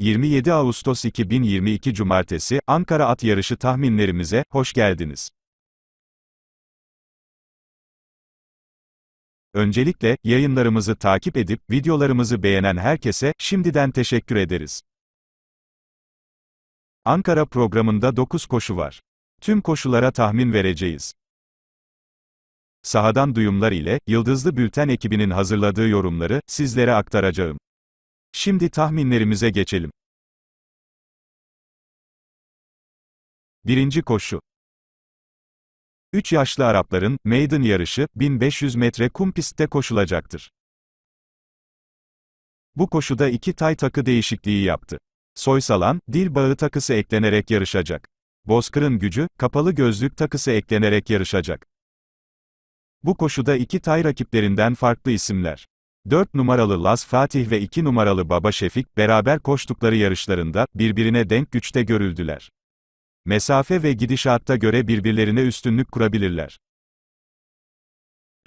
27 Ağustos 2022 Cumartesi, Ankara At Yarışı tahminlerimize, hoş geldiniz. Öncelikle, yayınlarımızı takip edip, videolarımızı beğenen herkese, şimdiden teşekkür ederiz. Ankara programında 9 koşu var. Tüm koşulara tahmin vereceğiz. Sahadan duyumlar ile, Yıldızlı Bülten ekibinin hazırladığı yorumları, sizlere aktaracağım. Şimdi tahminlerimize geçelim. Birinci koşu. 3 yaşlı Arapların, Maiden yarışı, 1500 metre kum pistte koşulacaktır. Bu koşuda iki tay takı değişikliği yaptı. Soysalan, dil bağı takısı eklenerek yarışacak. Bozkır'ın gücü, kapalı gözlük takısı eklenerek yarışacak. Bu koşuda iki tay rakiplerinden farklı isimler. 4 numaralı Las Fatih ve 2 numaralı Baba Şefik, beraber koştukları yarışlarında, birbirine denk güçte görüldüler. Mesafe ve gidişatta göre birbirlerine üstünlük kurabilirler.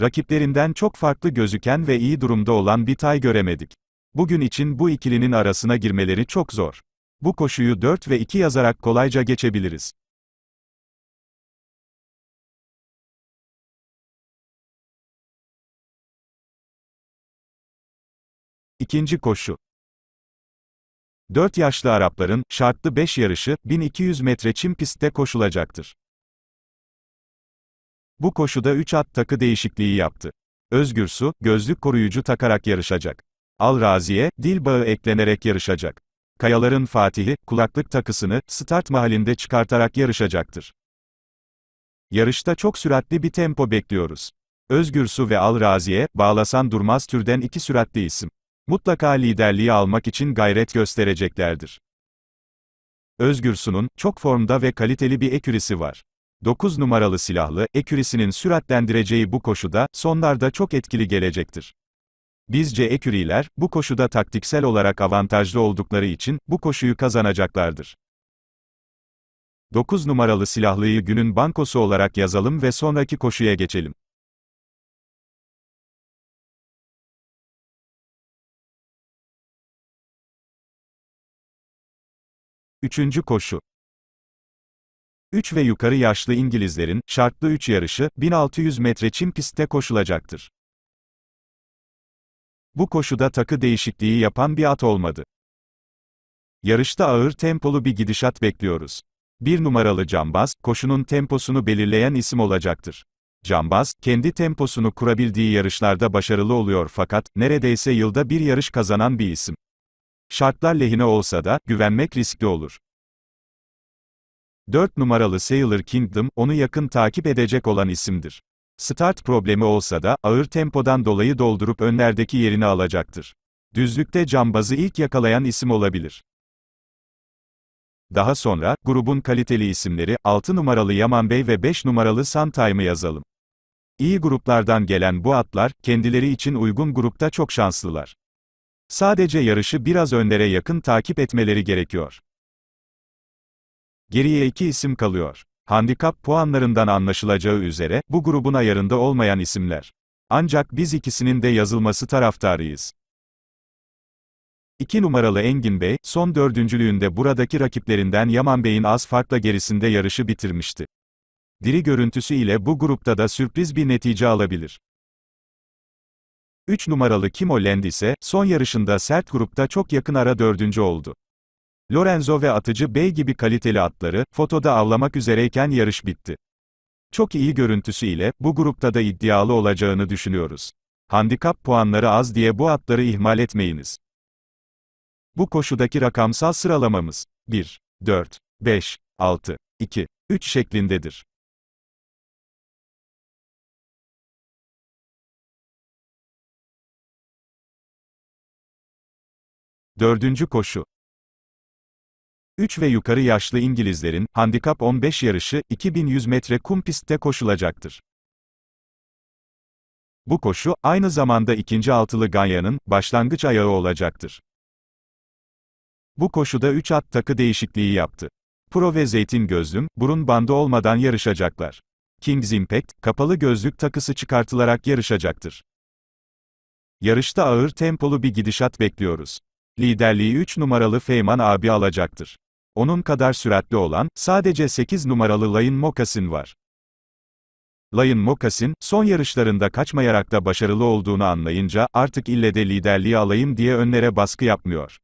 Rakiplerinden çok farklı gözüken ve iyi durumda olan bir tay göremedik. Bugün için bu ikilinin arasına girmeleri çok zor. Bu koşuyu 4 ve 2 yazarak kolayca geçebiliriz. İkinci koşu 4 yaşlı Arapların, şartlı 5 yarışı, 1200 metre çim pistte koşulacaktır. Bu koşuda 3 at takı değişikliği yaptı. Özgür Su, gözlük koruyucu takarak yarışacak. Al Razi'ye, dil bağı eklenerek yarışacak. Kayaların Fatih'i, kulaklık takısını, start mahallinde çıkartarak yarışacaktır. Yarışta çok süratli bir tempo bekliyoruz. Özgür Su ve Al Razi'ye, Bağlasan Durmaz türden iki süratli isim mutlaka liderliği almak için gayret göstereceklerdir. Özgürsun'un, çok formda ve kaliteli bir ekürisi var. 9 numaralı silahlı, ekürisinin süratlendireceği bu koşuda, sonlarda çok etkili gelecektir. Bizce eküriler, bu koşuda taktiksel olarak avantajlı oldukları için, bu koşuyu kazanacaklardır. 9 numaralı silahlıyı günün bankosu olarak yazalım ve sonraki koşuya geçelim. Üçüncü koşu 3 ve yukarı yaşlı İngilizlerin, şartlı 3 yarışı, 1600 metre çim pistte koşulacaktır. Bu koşuda takı değişikliği yapan bir at olmadı. Yarışta ağır tempolu bir gidişat bekliyoruz. Bir numaralı Cambaz, koşunun temposunu belirleyen isim olacaktır. Cambaz, kendi temposunu kurabildiği yarışlarda başarılı oluyor fakat, neredeyse yılda bir yarış kazanan bir isim. Şartlar lehine olsa da, güvenmek riskli olur. 4 numaralı Sailor Kingdom, onu yakın takip edecek olan isimdir. Start problemi olsa da, ağır tempodan dolayı doldurup önlerdeki yerini alacaktır. Düzlükte cambazı ilk yakalayan isim olabilir. Daha sonra, grubun kaliteli isimleri, 6 numaralı Yaman Bey ve 5 numaralı Sun Suntime'ı yazalım. İyi gruplardan gelen bu atlar, kendileri için uygun grupta çok şanslılar. Sadece yarışı biraz önlere yakın takip etmeleri gerekiyor. Geriye iki isim kalıyor. Handikap puanlarından anlaşılacağı üzere, bu grubun ayarında olmayan isimler. Ancak biz ikisinin de yazılması taraftarıyız. 2 numaralı Engin Bey, son dördüncülüğünde buradaki rakiplerinden Yaman Bey'in az farkla gerisinde yarışı bitirmişti. Diri görüntüsü ile bu grupta da sürpriz bir netice alabilir. 3 numaralı Kimo Land ise, son yarışında sert grupta çok yakın ara dördüncü oldu. Lorenzo ve Atıcı Bey gibi kaliteli atları, fotoda avlamak üzereyken yarış bitti. Çok iyi görüntüsü ile, bu grupta da iddialı olacağını düşünüyoruz. Handikap puanları az diye bu atları ihmal etmeyiniz. Bu koşudaki rakamsal sıralamamız, 1, 4, 5, 6, 2, 3 şeklindedir. Dördüncü koşu. 3 ve yukarı yaşlı İngilizlerin, handikap 15 yarışı, 2100 metre kum pistte koşulacaktır. Bu koşu, aynı zamanda ikinci altılı Ganya'nın, başlangıç ayağı olacaktır. Bu koşuda 3 at takı değişikliği yaptı. Pro ve Zeytin Gözlüm, burun bandı olmadan yarışacaklar. Kings Impact, kapalı gözlük takısı çıkartılarak yarışacaktır. Yarışta ağır tempolu bir gidişat bekliyoruz liderliği 3 numaralı Feyman abi alacaktır. Onun kadar süratli olan, sadece 8 numaralı Layin Mokasin var. Layin Mokasin, son yarışlarında kaçmayarak da başarılı olduğunu anlayınca, artık ille de liderliği alayım diye önlere baskı yapmıyor.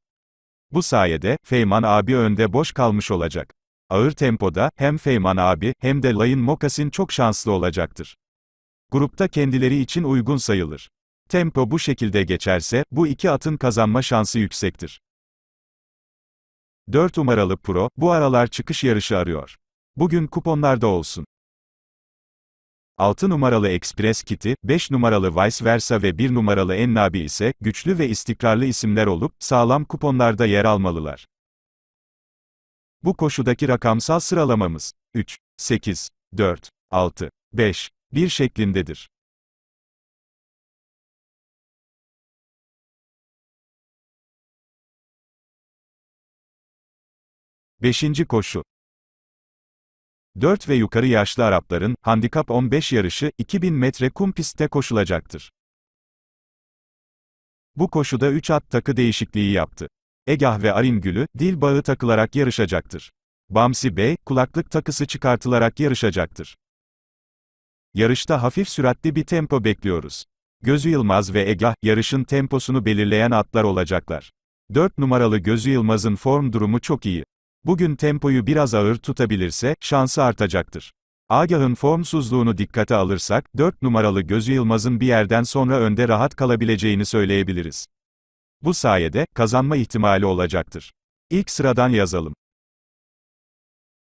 Bu sayede, Feyman abi önde boş kalmış olacak. Ağır tempoda, hem Feyman abi, hem de Layin Mokasin çok şanslı olacaktır. Grupta kendileri için uygun sayılır. Tempo bu şekilde geçerse, bu iki atın kazanma şansı yüksektir. 4 numaralı Pro, bu aralar çıkış yarışı arıyor. Bugün kuponlarda olsun. 6 numaralı Express Kitty, 5 numaralı Vice Versa ve 1 numaralı Ennabi ise, güçlü ve istikrarlı isimler olup, sağlam kuponlarda yer almalılar. Bu koşudaki rakamsal sıralamamız, 3, 8, 4, 6, 5, 1 şeklindedir. Beşinci koşu 4 ve yukarı yaşlı Arapların, handikap 15 yarışı, 2000 metre kum pistte koşulacaktır. Bu koşuda 3 at takı değişikliği yaptı. Egah ve Arin Gülü dil bağı takılarak yarışacaktır. Bamsi Bey, kulaklık takısı çıkartılarak yarışacaktır. Yarışta hafif süratli bir tempo bekliyoruz. Gözü Yılmaz ve Egah, yarışın temposunu belirleyen atlar olacaklar. 4 numaralı Gözü Yılmaz'ın form durumu çok iyi. Bugün tempoyu biraz ağır tutabilirse, şansı artacaktır. Agah'ın formsuzluğunu dikkate alırsak, 4 numaralı Gözü Yılmaz'ın bir yerden sonra önde rahat kalabileceğini söyleyebiliriz. Bu sayede, kazanma ihtimali olacaktır. İlk sıradan yazalım.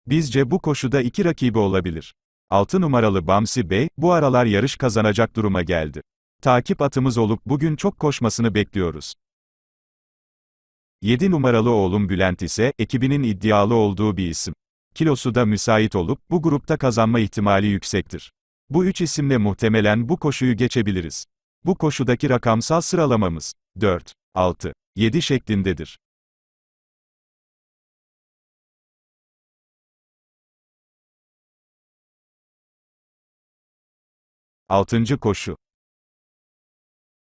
Bizce bu koşuda iki rakibi olabilir. 6 numaralı Bamsi Bey, bu aralar yarış kazanacak duruma geldi. Takip atımız olup bugün çok koşmasını bekliyoruz. 7 numaralı oğlum Bülent ise, ekibinin iddialı olduğu bir isim. Kilosu da müsait olup, bu grupta kazanma ihtimali yüksektir. Bu üç isimle muhtemelen bu koşuyu geçebiliriz. Bu koşudaki rakamsal sıralamamız, 4, 6, 7 şeklindedir. Altıncı koşu.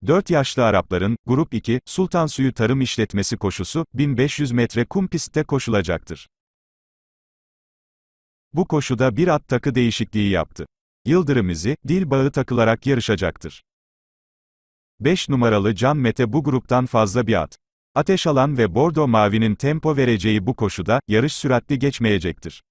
4 yaşlı Arapların, Grup 2, Sultan Suyu Tarım İşletmesi koşusu, 1500 metre kum pistte koşulacaktır. Bu koşuda bir at takı değişikliği yaptı. Yıldırım izi, dil bağı takılarak yarışacaktır. 5 numaralı Can Mete bu gruptan fazla bir at. Ateş alan ve bordo mavinin tempo vereceği bu koşuda, yarış süratli geçmeyecektir.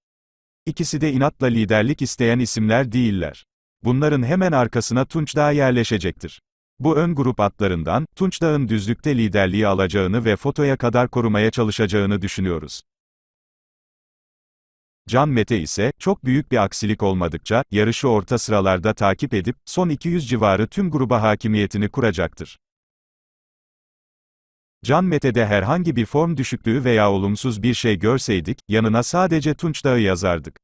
İkisi de inatla liderlik isteyen isimler değiller. Bunların hemen arkasına Tunç daha yerleşecektir. Bu ön grup atlarından, Tunç Dağ'ın düzlükte liderliği alacağını ve fotoya kadar korumaya çalışacağını düşünüyoruz. Can Mete ise, çok büyük bir aksilik olmadıkça, yarışı orta sıralarda takip edip, son 200 civarı tüm gruba hakimiyetini kuracaktır. Can Mete'de herhangi bir form düşüklüğü veya olumsuz bir şey görseydik, yanına sadece Tunç Dağı yazardık.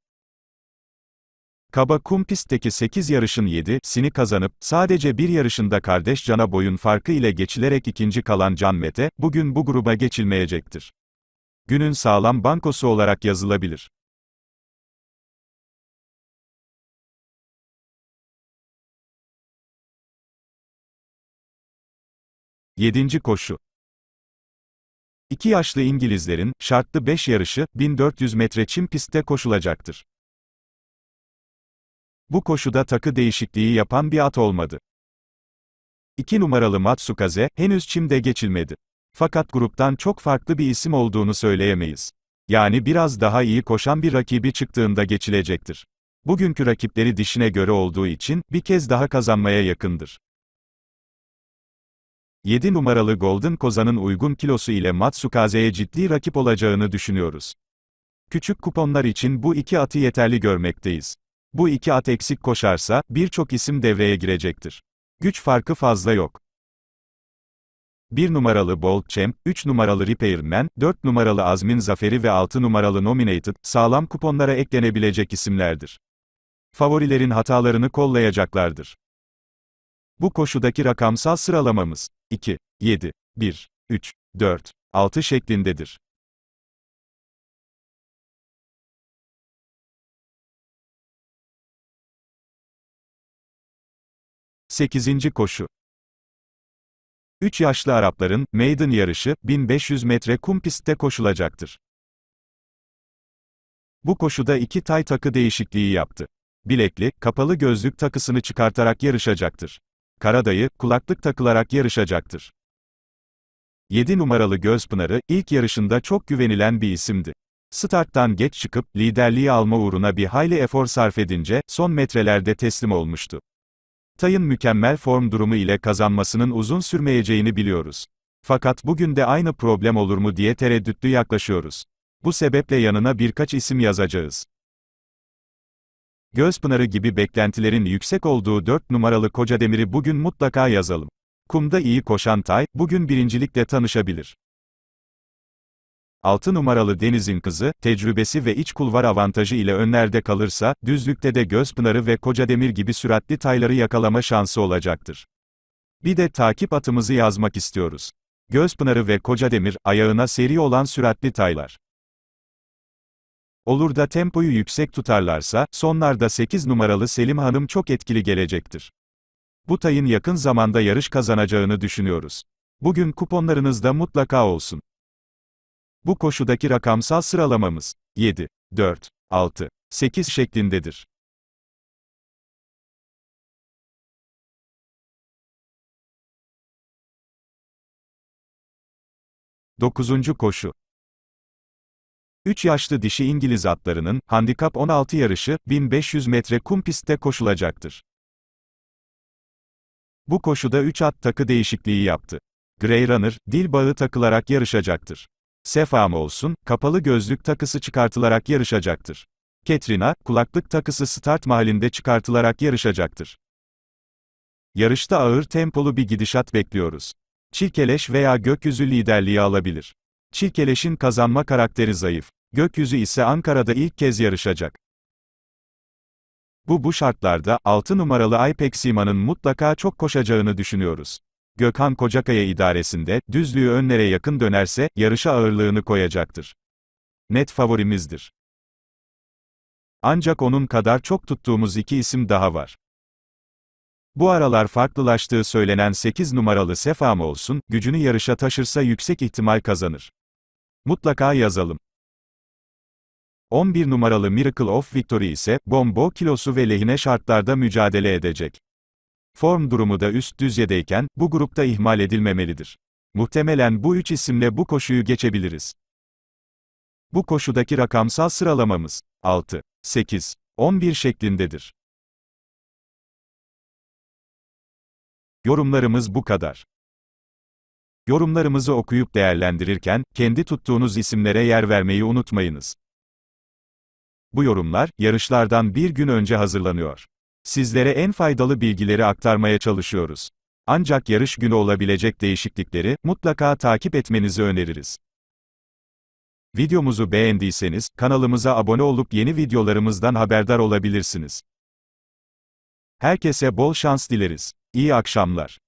Kaba kum pistteki 8 yarışın 7'sini kazanıp, sadece bir yarışında kardeş Can'a boyun farkı ile geçilerek ikinci kalan Can Mete, bugün bu gruba geçilmeyecektir. Günün sağlam bankosu olarak yazılabilir. Yedinci koşu İki yaşlı İngilizlerin, şartlı 5 yarışı, 1400 metre çim pistte koşulacaktır. Bu koşuda takı değişikliği yapan bir at olmadı. 2 numaralı Matsukaze, henüz çimde geçilmedi. Fakat gruptan çok farklı bir isim olduğunu söyleyemeyiz. Yani biraz daha iyi koşan bir rakibi çıktığında geçilecektir. Bugünkü rakipleri dişine göre olduğu için, bir kez daha kazanmaya yakındır. 7 numaralı Golden Kozan'ın uygun kilosu ile Matsukaze'ye ciddi rakip olacağını düşünüyoruz. Küçük kuponlar için bu iki atı yeterli görmekteyiz. Bu iki at eksik koşarsa, birçok isim devreye girecektir. Güç farkı fazla yok. 1 numaralı Bold Champ, 3 numaralı Repairman, 4 numaralı Azmin Zaferi ve 6 numaralı Nominated, sağlam kuponlara eklenebilecek isimlerdir. Favorilerin hatalarını kollayacaklardır. Bu koşudaki rakamsal sıralamamız 2, 7, 1, 3, 4, 6 şeklindedir. 8. koşu 3 yaşlı Arapların, Maiden yarışı, 1500 metre kum pistte koşulacaktır. Bu koşuda iki tay takı değişikliği yaptı. Bilekli, kapalı gözlük takısını çıkartarak yarışacaktır. Karadayı, kulaklık takılarak yarışacaktır. 7 numaralı Gözpınarı, ilk yarışında çok güvenilen bir isimdi. Starttan geç çıkıp, liderliği alma uğruna bir hayli efor sarf edince, son metrelerde teslim olmuştu. Tay'ın mükemmel form durumu ile kazanmasının uzun sürmeyeceğini biliyoruz. Fakat bugün de aynı problem olur mu diye tereddütlü yaklaşıyoruz. Bu sebeple yanına birkaç isim yazacağız. Gözpınarı gibi beklentilerin yüksek olduğu 4 numaralı Kocademir'i bugün mutlaka yazalım. Kumda iyi koşan Tay, bugün birincilikle tanışabilir. 6 numaralı Deniz'in kızı, tecrübesi ve iç kulvar avantajı ile önlerde kalırsa, düzlükte de Gözpınar'ı ve koca demir gibi süratli tayları yakalama şansı olacaktır. Bir de takip atımızı yazmak istiyoruz. Gözpınar'ı ve koca demir, ayağına seri olan süratli taylar. Olur da tempoyu yüksek tutarlarsa, sonlarda 8 numaralı Selim Hanım çok etkili gelecektir. Bu tayın yakın zamanda yarış kazanacağını düşünüyoruz. Bugün kuponlarınızda mutlaka olsun. Bu koşudaki rakamsal sıralamamız 7, 4, 6, 8 şeklindedir. Dokuzuncu koşu 3 yaşlı dişi İngiliz atlarının, handikap 16 yarışı, 1500 metre kum pistte koşulacaktır. Bu koşuda 3 at takı değişikliği yaptı. Grey Runner, dil bağı takılarak yarışacaktır. Sefam olsun, kapalı gözlük takısı çıkartılarak yarışacaktır. Katrina, kulaklık takısı start mahallinde çıkartılarak yarışacaktır. Yarışta ağır tempolu bir gidişat bekliyoruz. Çirkeleş veya gökyüzü liderliği alabilir. Çirkeleş'in kazanma karakteri zayıf. Gökyüzü ise Ankara'da ilk kez yarışacak. Bu bu şartlarda 6 numaralı Aypek Sima'nın mutlaka çok koşacağını düşünüyoruz. Gökhan Kocakaya idaresinde, düzlüğü önlere yakın dönerse, yarışa ağırlığını koyacaktır. Net favorimizdir. Ancak onun kadar çok tuttuğumuz iki isim daha var. Bu aralar farklılaştığı söylenen 8 numaralı Sefam olsun, gücünü yarışa taşırsa yüksek ihtimal kazanır. Mutlaka yazalım. 11 numaralı Miracle of Victory ise, bombo kilosu ve lehine şartlarda mücadele edecek. Form durumu da üst düzeydeyken, bu grupta ihmal edilmemelidir. Muhtemelen bu üç isimle bu koşuyu geçebiliriz. Bu koşudaki rakamsal sıralamamız 6, 8, 11 şeklindedir. Yorumlarımız bu kadar. Yorumlarımızı okuyup değerlendirirken, kendi tuttuğunuz isimlere yer vermeyi unutmayınız. Bu yorumlar, yarışlardan bir gün önce hazırlanıyor. Sizlere en faydalı bilgileri aktarmaya çalışıyoruz. Ancak yarış günü olabilecek değişiklikleri mutlaka takip etmenizi öneririz. Videomuzu beğendiyseniz kanalımıza abone olup yeni videolarımızdan haberdar olabilirsiniz. Herkese bol şans dileriz. İyi akşamlar.